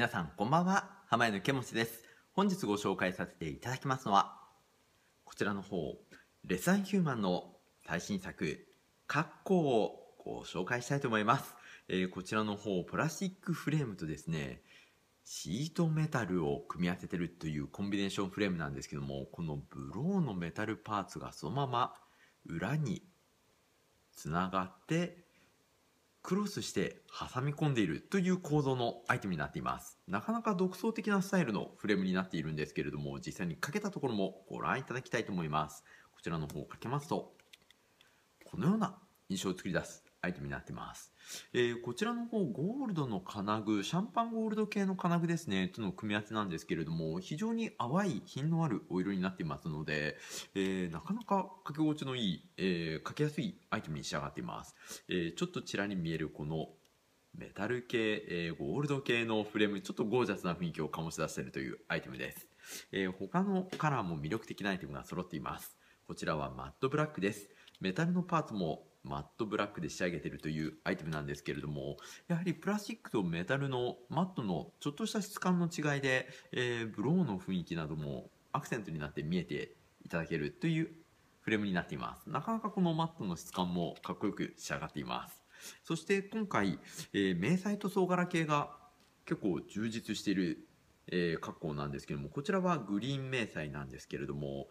皆さんこんばんは浜江のけもちです本日ご紹介させていただきますのはこちらの方レッサンヒューマンの最新作格好をご紹介したいと思います、えー、こちらの方プラスチックフレームとですねシートメタルを組み合わせてるというコンビネーションフレームなんですけどもこのブローのメタルパーツがそのまま裏につながってクロスして挟み込んでいるという構造のアイテムになっています。なかなか独創的なスタイルのフレームになっているんですけれども、実際にかけたところもご覧いただきたいと思います。こちらの方をかけますと、このような印象を作り出すアイテムになってます。えー、こちらの方、ゴールドの金具、シャンパンゴールド系の金具ですね、との組み合わせなんですけれども、非常に淡い品のあるお色になっていますので、えー、なかなか掛け心地のいい、えー、かけやすいアイテムに仕上がっています。えちょっとちらに見えるこのメタル系、えゴールド系のフレーム、ちょっとゴージャスな雰囲気を醸し出しているというアイテムです。え他のカラーも魅力的なアイテムが揃っています。こちらはマットブラックです。メタルのパーツもマットブラックで仕上げてるというアイテムなんですけれども、やはりプラスチックとメタルのマットのちょっとした質感の違いで、えー、ブローの雰囲気などもアクセントになって見えていただけるというフレームになっています。なかなかこのマットの質感もかっこよく仕上がっています。そして今回、えー、迷彩塗装柄系が結構充実している、えー、格好なんですけども、こちらはグリーン迷彩なんですけれども、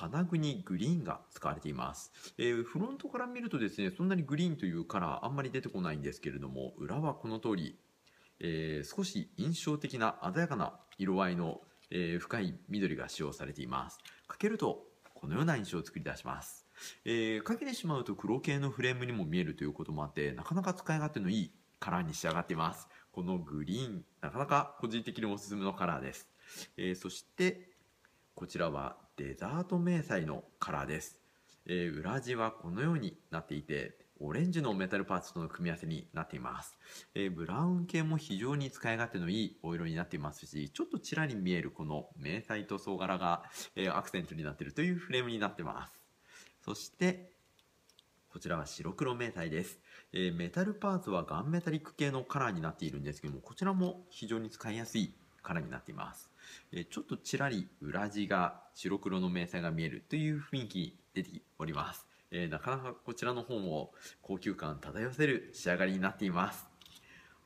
金にグリーンが使われています、えー、フロントから見るとですね、そんなにグリーンというカラーあんまり出てこないんですけれども、裏はこの通り、えー、少し印象的な鮮やかな色合いの、えー、深い緑が使用されています。かけるとこのような印象を作り出します。えー、かけてしまうと黒系のフレームにも見えるということもあってなかなか使い勝手のいいカラーに仕上がっていますこのグリーンなかなか個人的におすすめのカラーです、えー、そしてこちらはデザート迷彩のカラーです、えー、裏地はこのようになっていてオレンジのメタルパーツとの組み合わせになっています、えー、ブラウン系も非常に使い勝手のいいお色になっていますしちょっとちらり見えるこの迷彩塗装柄が、えー、アクセントになっているというフレームになってますそしてこちらは白黒迷彩です、えー、メタルパーツはガンメタリック系のカラーになっているんですけどもこちらも非常に使いやすいからになっています。えちょっとちらり裏地が白黒の明細が見えるという雰囲気に出ております。えなかなかこちらの本を高級感漂わせる仕上がりになっています。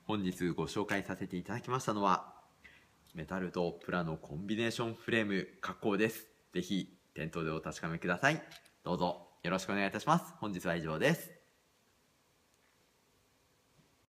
本日ご紹介させていただきましたのは、メタルとプラのコンビネーションフレーム加工です。ぜひ店頭でお確かめください。どうぞよろしくお願いいたします。本日は以上です。